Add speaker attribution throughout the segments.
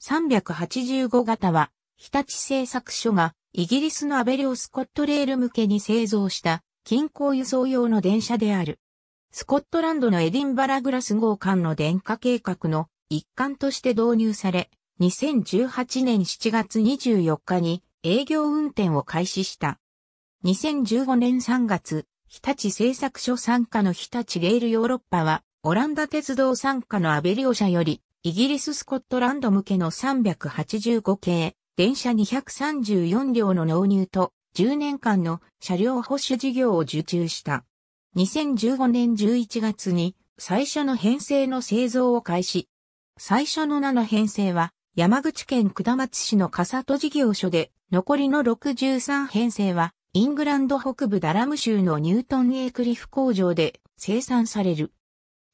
Speaker 1: 385型は、日立製作所がイギリスのアベリオ・スコットレール向けに製造した近郊輸送用の電車である。スコットランドのエディンバラグラス号間の電化計画の一環として導入され、2018年7月24日に営業運転を開始した。2015年3月、日立製作所傘下の日立レールヨーロッパは、オランダ鉄道傘下のアベリオ社より、イギリススコットランド向けの385系、電車234両の納入と、10年間の車両保守事業を受注した。2015年11月に最初の編成の製造を開始。最初の7編成は山口県下松市の笠戸事業所で、残りの63編成はイングランド北部ダラム州のニュートン・エイクリフ工場で生産される。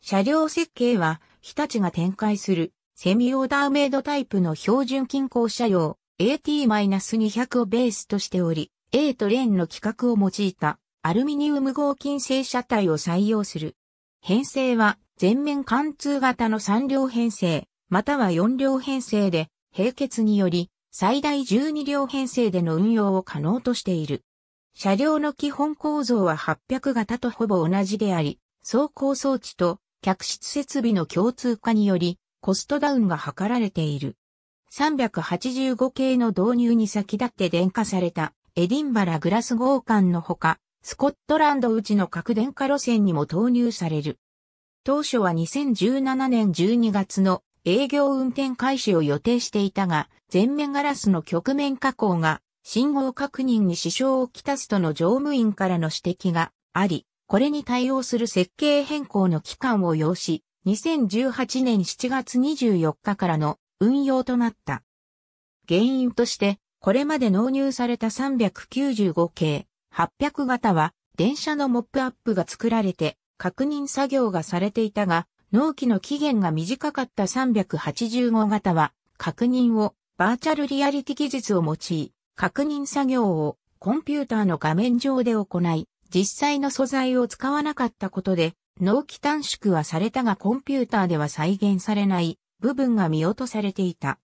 Speaker 1: 車両設計は日立が展開するセミオーダーメイドタイプの標準均衡車用 AT-200 をベースとしており、A とレーンの規格を用いたアルミニウム合金製車体を採用する。編成は全面貫通型の3両編成、または4両編成で、並結により最大12両編成での運用を可能としている。車両の基本構造は800型とほぼ同じであり、走行装置と客室設備の共通化により、コストダウンが図られている。385系の導入に先立って電化された、エディンバラ・グラス号館のほか、スコットランドうちの核電化路線にも投入される。当初は2017年12月の営業運転開始を予定していたが、全面ガラスの局面加工が信号確認に支障をきたすとの乗務員からの指摘があり、これに対応する設計変更の期間を要し、2018年7月24日からの運用となった。原因として、これまで納入された395系、800型は、電車のモップアップが作られて、確認作業がされていたが、納期の期限が短かった385型は、確認をバーチャルリアリティ技術を用い、確認作業をコンピューターの画面上で行い、実際の素材を使わなかったことで、納期短縮はされたがコンピューターでは再現されない部分が見落とされていた。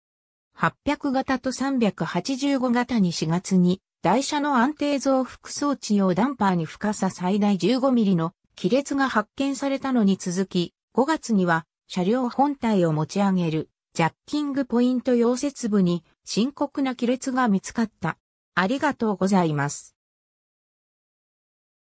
Speaker 1: 800型と385型に4月に台車の安定増幅装置用ダンパーに深さ最大1 5ミリの亀裂が発見されたのに続き、5月には車両本体を持ち上げるジャッキングポイント溶接部に深刻な亀裂が見つかった。ありがとうございます。